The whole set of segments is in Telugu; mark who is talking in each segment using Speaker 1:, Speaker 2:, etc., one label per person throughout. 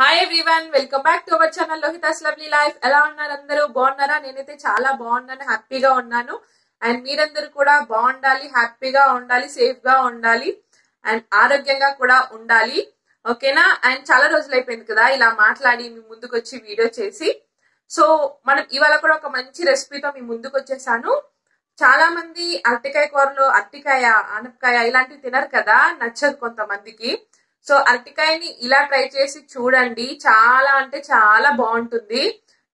Speaker 1: hi everyone welcome back to our channel Lohitha's lovely life ఎలా ఉన్నారు అందరూ బాగున్నారా నేనైతే చాలా బాగున్నాను హ్యాపీగా ఉన్నాను అండ్ మీరందరూ కూడా బాగుండాలి హ్యాపీగా ఉండాలి సేఫ్ గా ఉండాలి అండ్ ఆరోగ్యంగా కూడా ఉండాలి ఓకేనా అండ్ చాలా రోజులు అయిపోయింది కదా ఇలా మాట్లాడి మీ ముందుకు వచ్చి వీడియో చేసి సో మనం ఇవాళ కూడా ఒక మంచి రెసిపీతో మీ ముందుకు వచ్చేసాను చాలా మంది అరటికాయ కూరలు అరటికాయ అనపకాయ ఇలాంటివి తినరు కదా నచ్చదు కొంతమందికి సో అరటికాయని ఇలా ట్రై చేసి చూడండి చాలా అంటే చాలా బాగుంటుంది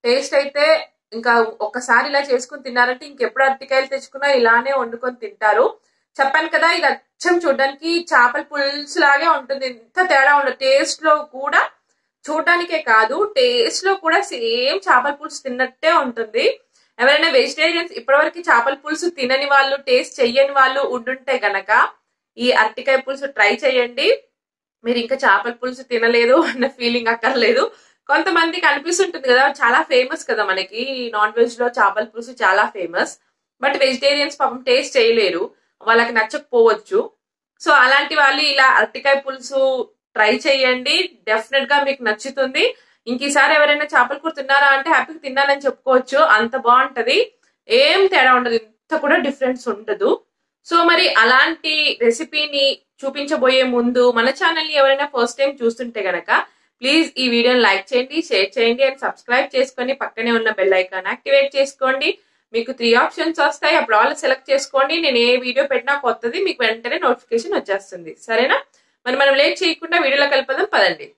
Speaker 1: టేస్ట్ అయితే ఇంకా ఒక్కసారి ఇలా చేసుకుని తిన్నారంటే ఇంకెప్పుడు అరటికాయలు తెచ్చుకున్నా ఇలానే వండుకొని తింటారు చెప్పాను కదా ఇది అచ్చం చూడడానికి చేపల పులుసు లాగే ఉంటుంది ఎంత తేడా ఉండదు టేస్ట్ లో కూడా చూడటానికే కాదు టేస్ట్ లో కూడా సేమ్ చేపల పులుసు తిన్నట్టే ఉంటుంది ఎవరైనా వెజిటేరియన్స్ ఇప్పటివరకు చేపల పులుసు తినని వాళ్ళు టేస్ట్ చెయ్యని వాళ్ళు ఉండుంటే గనక ఈ అరటికాయ పులుసు ట్రై చేయండి మీరు ఇంకా చేపల పులుసు తినలేదు అన్న ఫీలింగ్ అక్కర్లేదు కొంతమందికి అనిపిస్తుంటుంది కదా చాలా ఫేమస్ కదా మనకి నాన్ వెజ్ లో చేపల పులుసు చాలా ఫేమస్ బట్ వెజిటేరియన్స్ పాపం టేస్ట్ చేయలేరు వాళ్ళకి నచ్చకపోవచ్చు సో అలాంటి వాళ్ళు ఇలా అరటికాయ పులుసు ట్రై చేయండి డెఫినెట్ గా మీకు నచ్చుతుంది ఇంక ఈసారి ఎవరైనా చేపల కూర తిన్నారా అంటే హ్యాపీగా తిన్నానని చెప్పుకోవచ్చు అంత బాగుంటది ఏం తేడా ఉండదు ఇంత కూడా డిఫరెన్స్ ఉండదు సో మరి అలాంటి రెసిపీని చూపించబోయే ముందు మన ఛానల్ ని ఎవరైనా ఫస్ట్ టైం చూస్తుంటే గనక ప్లీజ్ ఈ వీడియోని లైక్ చేయండి షేర్ చేయండి అండ్ సబ్స్క్రైబ్ చేసుకొని పక్కనే ఉన్న బెల్ ఐకాన్ యాక్టివేట్ చేసుకోండి మీకు త్రీ ఆప్షన్స్ వస్తాయి అప్పుడు వాళ్ళు సెలెక్ట్ చేసుకోండి నేను ఏ వీడియో పెట్టినా కొత్తది మీకు వెంటనే నోటిఫికేషన్ వచ్చేస్తుంది సరేనా మరి మనం లేట్ చేయకుండా వీడియోలో కలిపదాం పదండి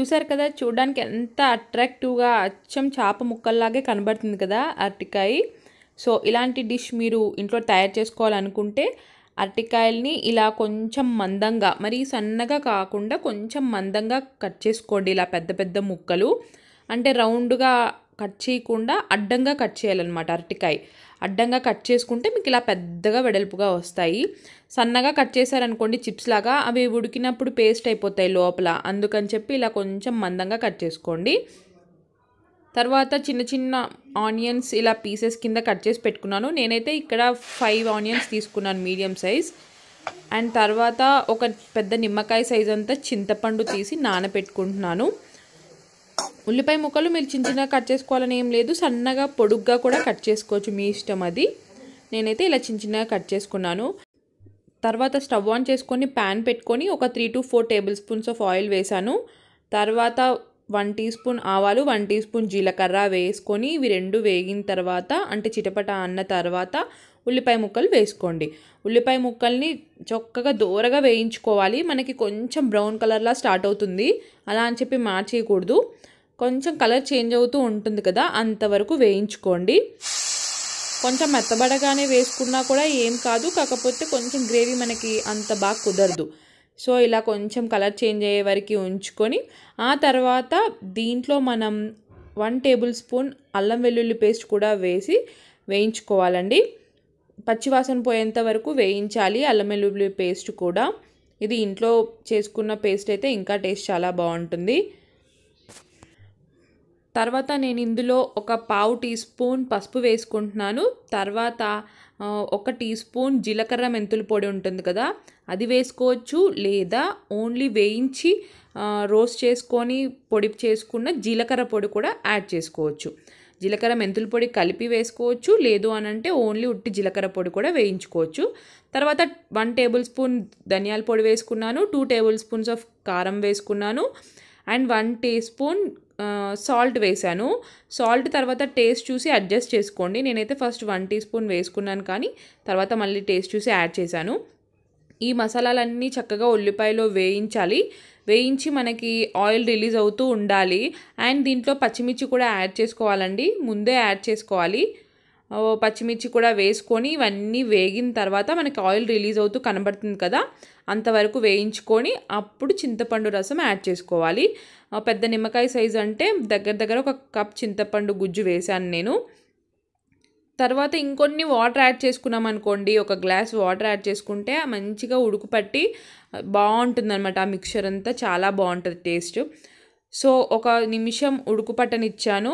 Speaker 1: చూసారు కదా చూడడానికి ఎంత అట్రాక్టివ్గా అచ్చం చేప ముక్కల్లాగే కనబడుతుంది కదా అరటికాయ సో ఇలాంటి డిష్ మీరు ఇంట్లో తయారు చేసుకోవాలనుకుంటే అరటికాయల్ని ఇలా కొంచెం మందంగా మరి సన్నగా కాకుండా కొంచెం మందంగా కట్ చేసుకోండి ఇలా పెద్ద పెద్ద ముక్కలు అంటే రౌండ్గా కట్ చేయకుండా అడ్డంగా కట్ చేయాలన్నమాట అరటికాయ అడ్డంగా కట్ చేసుకుంటే మీకు ఇలా పెద్దగా వెడల్పుగా వస్తాయి సన్నగా కట్ చేశారనుకోండి చిప్స్ లాగా అవి ఉడికినప్పుడు పేస్ట్ అయిపోతాయి లోపల అందుకని చెప్పి ఇలా కొంచెం మందంగా కట్ చేసుకోండి తర్వాత చిన్న చిన్న ఆనియన్స్ ఇలా పీసెస్ కింద కట్ చేసి పెట్టుకున్నాను నేనైతే ఇక్కడ ఫైవ్ ఆనియన్స్ తీసుకున్నాను మీడియం సైజ్ అండ్ తర్వాత ఒక పెద్ద నిమ్మకాయ సైజ్ అంతా చింతపండు తీసి నానబెట్టుకుంటున్నాను ఉల్లిపాయ ముక్కలు మీరు చిన్న చిన్నగా కట్ చేసుకోవాలని ఏం లేదు సన్నగా పొడుగ్గా కూడా కట్ చేసుకోవచ్చు మీ ఇష్టం అది నేనైతే ఇలా చిన్న చిన్నగా కట్ చేసుకున్నాను తర్వాత స్టవ్ ఆన్ చేసుకొని ప్యాన్ పెట్టుకొని ఒక three to four tablespoons of oil వేసాను తర్వాత వన్ టీ స్పూన్ ఆవాలు వన్ టీ స్పూన్ జీలకర్ర వేసుకొని ఇవి రెండు వేగిన తర్వాత అంటే చిటపట అన్న తర్వాత ఉల్లిపాయ ముక్కలు వేసుకోండి ఉల్లిపాయ ముక్కల్ని చక్కగా దూరగా వేయించుకోవాలి మనకి కొంచెం బ్రౌన్ కలర్లా స్టార్ట్ అవుతుంది అలా అని చెప్పి మార్చేయకూడదు కొంచెం కలర్ చేంజ్ అవుతూ ఉంటుంది కదా అంతవరకు వేయించుకోండి కొంచెం మెత్తబడగానే వేసుకున్నా కూడా ఏం కాదు కాకపోతే కొంచెం గ్రేవీ మనకి అంత బాగా కుదరదు సో ఇలా కొంచెం కలర్ చేంజ్ అయ్యే వరకు ఉంచుకొని ఆ తర్వాత దీంట్లో మనం వన్ టేబుల్ స్పూన్ అల్లం వెల్లుల్లి పేస్ట్ కూడా వేసి వేయించుకోవాలండి పచ్చివాసన పోయేంత వరకు వేయించాలి అల్లం వెల్లుల్లి పేస్ట్ కూడా ఇది ఇంట్లో చేసుకున్న పేస్ట్ అయితే ఇంకా టేస్ట్ చాలా బాగుంటుంది తర్వాత నేను ఇందులో ఒక పావు టీ స్పూన్ పసుపు వేసుకుంటున్నాను తర్వాత ఒక టీ స్పూన్ జీలకర్ర మెంతుల పొడి ఉంటుంది కదా అది వేసుకోవచ్చు లేదా ఓన్లీ వేయించి రోస్ట్ చేసుకొని పొడి చేసుకున్న జీలకర్ర పొడి కూడా యాడ్ చేసుకోవచ్చు జీలకర్ర మెంతుల పొడి కలిపి వేసుకోవచ్చు లేదు అని అంటే ఓన్లీ ఉట్టి జీలకర్ర పొడి కూడా వేయించుకోవచ్చు తర్వాత వన్ టేబుల్ స్పూన్ ధనియాల పొడి వేసుకున్నాను టూ టేబుల్ స్పూన్స్ ఆఫ్ కారం వేసుకున్నాను and one teaspoon salt వేశాను సాల్ట్ తర్వాత టేస్ట్ చూసి అడ్జస్ట్ చేసుకోండి నేనైతే ఫస్ట్ వన్ టీ స్పూన్ వేసుకున్నాను కానీ తర్వాత మళ్ళీ టేస్ట్ చూసి యాడ్ చేశాను ఈ మసాలాలన్నీ చక్కగా ఉల్లిపాయలో వేయించాలి వేయించి మనకి ఆయిల్ రిలీజ్ అవుతూ ఉండాలి అండ్ దీంట్లో పచ్చిమిర్చి కూడా యాడ్ చేసుకోవాలండి ముందే యాడ్ చేసుకోవాలి పచ్చిమిర్చి కూడా వేసుకొని ఇవన్నీ వేగిన తర్వాత మనకి ఆయిల్ రిలీజ్ అవుతూ కనబడుతుంది కదా అంతవరకు వేయించుకొని అప్పుడు చింతపండు రసం యాడ్ చేసుకోవాలి పెద్ద నిమ్మకాయ సైజు అంటే దగ్గర దగ్గర ఒక కప్ చింతపండు గుజ్జు వేశాను నేను తర్వాత ఇంకొన్ని వాటర్ యాడ్ చేసుకున్నాం అనుకోండి ఒక గ్లాస్ వాటర్ యాడ్ చేసుకుంటే మంచిగా ఉడుకుపట్టి బాగుంటుంది అనమాట ఆ మిక్చర్ అంతా చాలా బాగుంటుంది టేస్ట్ సో ఒక నిమిషం ఉడుకుపట్టనిచ్చాను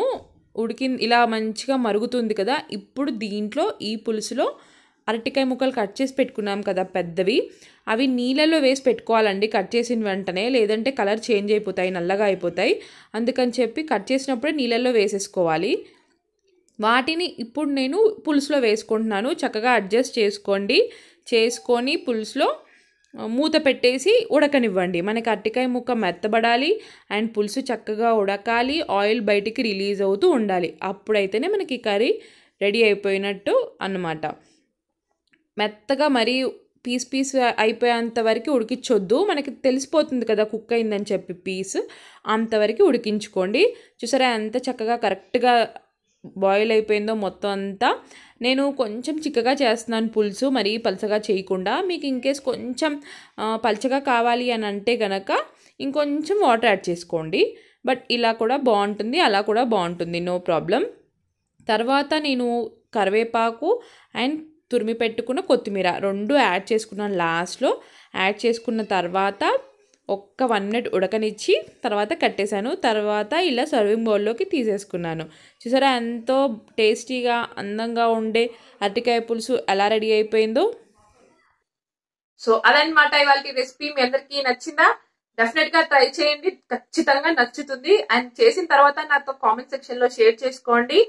Speaker 1: ఉడికింది ఇలా మంచిగా మరుగుతుంది కదా ఇప్పుడు దీంట్లో ఈ పులుసులో అరటికాయ ముక్కలు కట్ చేసి పెట్టుకున్నాం కదా పెద్దవి అవి నీళ్ళలో వేసి పెట్టుకోవాలండి కట్ చేసిన వెంటనే లేదంటే కలర్ చేంజ్ అయిపోతాయి నల్లగా అయిపోతాయి అందుకని చెప్పి కట్ చేసినప్పుడే నీళ్ళల్లో వేసేసుకోవాలి వాటిని ఇప్పుడు నేను పులుసులో వేసుకుంటున్నాను చక్కగా అడ్జస్ట్ చేసుకోండి చేసుకొని పులుసులో మూత పెట్టేసి ఉడకనివ్వండి మనకి అరటికాయ ముక్క మెత్తబడాలి అండ్ పులుసు చక్కగా ఉడకాలి ఆయిల్ బయటికి రిలీజ్ అవుతూ ఉండాలి అప్పుడైతేనే మనకి కర్రీ రెడీ అయిపోయినట్టు అన్నమాట మెత్తగా మరీ పీస్ పీస్ అయిపోయేంత వరకు ఉడికించొద్దు మనకి తెలిసిపోతుంది కదా కుక్ అయిందని చెప్పి పీస్ అంతవరకు ఉడికించుకోండి చూసారా ఎంత చక్కగా కరెక్ట్గా బాయిల్ అయిపోయిందో మొత్తం అంతా నేను కొంచెం చిక్కగా చేస్తున్నాను పులుసు మరీ పలచగా చేయకుండా మీకు ఇంకేస్ కొంచెం పలచగా కావాలి అని అంటే గనక ఇంకొంచెం వాటర్ యాడ్ చేసుకోండి బట్ ఇలా కూడా బాగుంటుంది అలా కూడా బాగుంటుంది నో ప్రాబ్లం తర్వాత నేను కరివేపాకు అండ్ తురిమి పెట్టుకున్న కొత్తిమీర రెండు యాడ్ చేసుకున్నాను లాస్ట్లో యాడ్ చేసుకున్న తర్వాత ఒక్క వన్ మినిట్ ఉడకనిచ్చి తర్వాత కట్టేశాను తర్వాత ఇలా సర్వింగ్ బౌల్లోకి తీసేసుకున్నాను చూసారా ఎంతో టేస్టీగా అందంగా ఉండే అరటికాయ పులుసు ఎలా రెడీ అయిపోయిందో సో అదనమాట ఇవాళ రెసిపీ మీ అందరికీ నచ్చిందా డెఫినెట్ గా ట్రై చేయండి ఖచ్చితంగా నచ్చుతుంది అండ్ చేసిన తర్వాత నాతో కామెంట్ సెక్షన్ లో షేర్ చేసుకోండి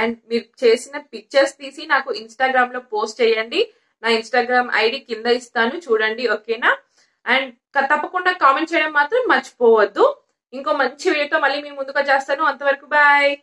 Speaker 1: అండ్ మీరు చేసిన పిక్చర్స్ తీసి నాకు ఇన్స్టాగ్రామ్ లో పోస్ట్ చేయండి నా ఇన్స్టాగ్రామ్ ఐడి కింద ఇస్తాను చూడండి ఓకేనా అండ్ తప్పకుండా కామెంట్ చేయడం మాత్రం మర్చిపోవద్దు ఇంకో మంచి వీడియోతో మళ్ళీ మీ ముందుగా చేస్తాను అంతవరకు బాయ్